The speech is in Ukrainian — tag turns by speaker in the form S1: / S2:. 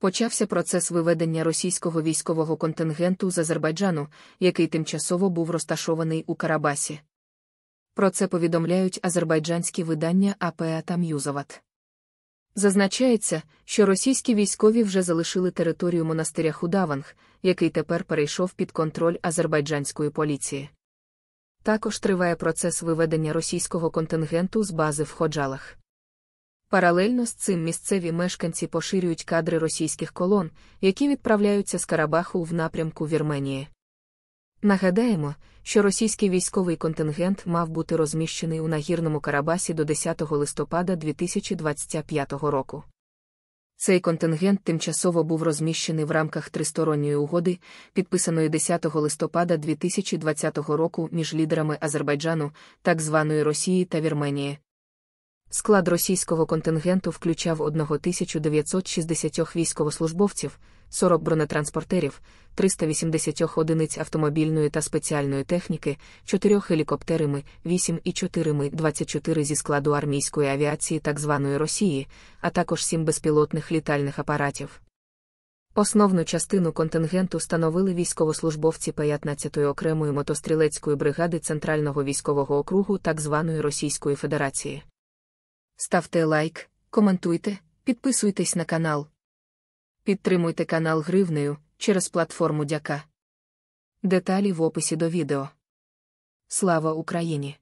S1: почався процес виведення російського військового контингенту з Азербайджану, який тимчасово був розташований у Карабасі. Про це повідомляють азербайджанські видання АПА та М'юзоват. Зазначається, що російські військові вже залишили територію монастиря Худаванг, який тепер перейшов під контроль азербайджанської поліції. Також триває процес виведення російського контингенту з бази в Ходжалах. Паралельно з цим місцеві мешканці поширюють кадри російських колон, які відправляються з Карабаху в напрямку Вірменії.
S2: Нагадаємо,
S1: що російський військовий контингент мав бути розміщений у нагірному Карабасі до 10 листопада 2025 року. Цей контингент тимчасово був розміщений в рамках тристоронньої угоди, підписаної 10 листопада 2020 року між лідерами Азербайджану, так званої Росії та Вірменії, Склад російського контингенту включав 1960 військовослужбовців, 40 бронетранспортерів, 380 одиниць автомобільної та спеціальної техніки, 4 гелікоптерами, 8 і 4 24 зі складу армійської авіації так званої Росії, а також 7 безпілотних літальних апаратів. Основну частину контингенту становили військовослужбовці 15-ї окремої мотострілецької бригади Центрального військового округу так званої Російської Федерації. Ставте лайк, коментуйте, підписуйтесь на канал. Підтримуйте канал гривнею через платформу Дяка. Деталі в описі до відео. Слава Україні!